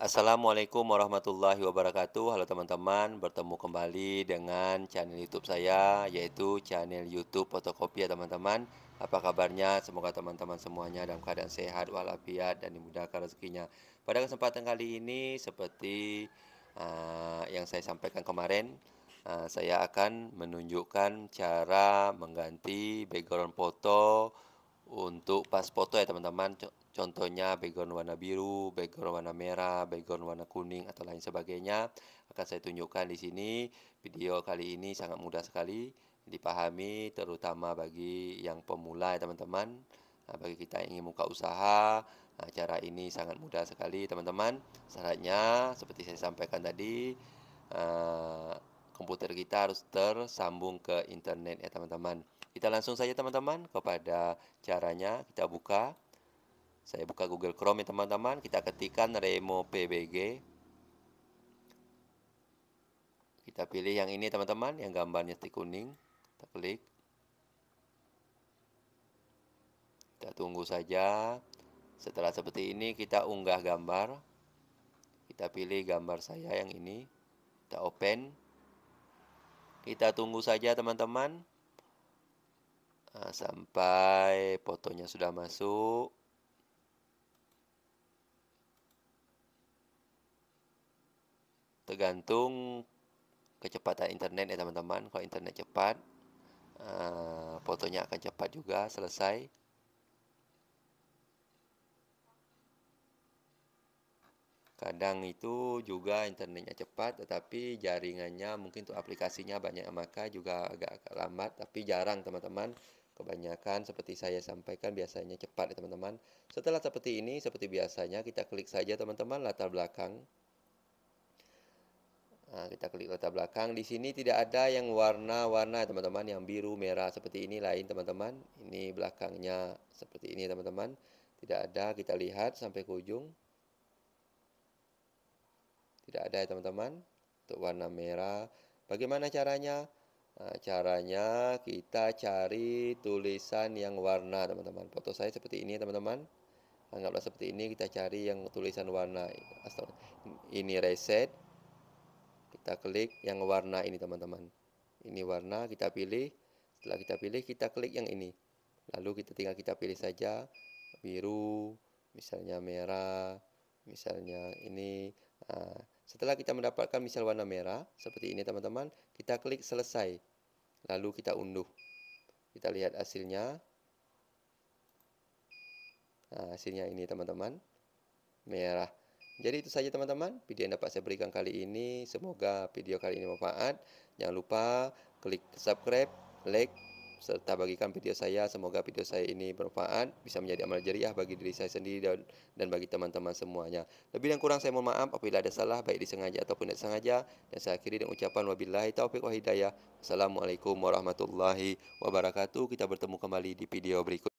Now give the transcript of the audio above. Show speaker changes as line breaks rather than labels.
Assalamualaikum warahmatullahi wabarakatuh Halo teman-teman, bertemu kembali dengan channel youtube saya Yaitu channel youtube fotokopi ya teman-teman Apa kabarnya? Semoga teman-teman semuanya dalam keadaan sehat walafiat dan dimudahkan rezekinya Pada kesempatan kali ini seperti uh, yang saya sampaikan kemarin uh, Saya akan menunjukkan cara mengganti background foto untuk pas foto ya teman-teman contohnya background warna biru, background warna merah, background warna kuning atau lain sebagainya akan saya tunjukkan di sini. Video kali ini sangat mudah sekali dipahami terutama bagi yang pemula ya teman-teman. Nah, bagi kita yang ingin buka usaha, nah, cara ini sangat mudah sekali teman-teman. Syaratnya seperti saya sampaikan tadi uh, komputer kita harus tersambung ke internet ya teman-teman. Kita langsung saja teman-teman kepada caranya kita buka. Saya buka Google Chrome ya teman-teman. Kita ketikkan Remo PBG. Kita pilih yang ini teman-teman, yang gambarnya titik kuning. Kita klik. Kita tunggu saja. Setelah seperti ini kita unggah gambar. Kita pilih gambar saya yang ini. Kita open. Kita tunggu saja teman-teman sampai fotonya sudah masuk tergantung kecepatan internet ya teman-teman kalau internet cepat eh, fotonya akan cepat juga selesai kadang itu juga internetnya cepat tetapi jaringannya mungkin untuk aplikasinya banyak maka juga agak, agak lambat tapi jarang teman-teman Kebanyakan seperti saya sampaikan biasanya cepat ya teman-teman. Setelah seperti ini, seperti biasanya kita klik saja teman-teman latar belakang. Nah, kita klik latar belakang. Di sini tidak ada yang warna-warna teman-teman, yang biru, merah seperti ini lain teman-teman. Ini belakangnya seperti ini teman-teman. Tidak ada, kita lihat sampai ke ujung. Tidak ada ya teman-teman. Untuk warna merah, bagaimana caranya? Nah, caranya kita cari tulisan yang warna, teman-teman. Foto saya seperti ini, teman-teman. Anggaplah seperti ini, kita cari yang tulisan warna. Ini reset. Kita klik yang warna ini, teman-teman. Ini warna, kita pilih. Setelah kita pilih, kita klik yang ini. Lalu kita tinggal kita pilih saja biru, misalnya merah, misalnya ini. Nah, setelah kita mendapatkan misal warna merah seperti ini teman-teman, kita klik selesai lalu kita unduh kita lihat hasilnya nah, hasilnya ini teman-teman merah jadi itu saja teman-teman video yang dapat saya berikan kali ini semoga video kali ini bermanfaat jangan lupa klik subscribe like serta bagikan video saya. Semoga video saya ini bermanfaat, bisa menjadi amal jariah bagi diri saya sendiri dan, dan bagi teman-teman semuanya. Lebih dan kurang saya mohon maaf apabila ada salah baik disengaja ataupun tidak sengaja. Dan saya akhiri dengan ucapan wabillahi taufiq wa hidayah. Assalamualaikum warahmatullahi wabarakatuh. Kita bertemu kembali di video berikut.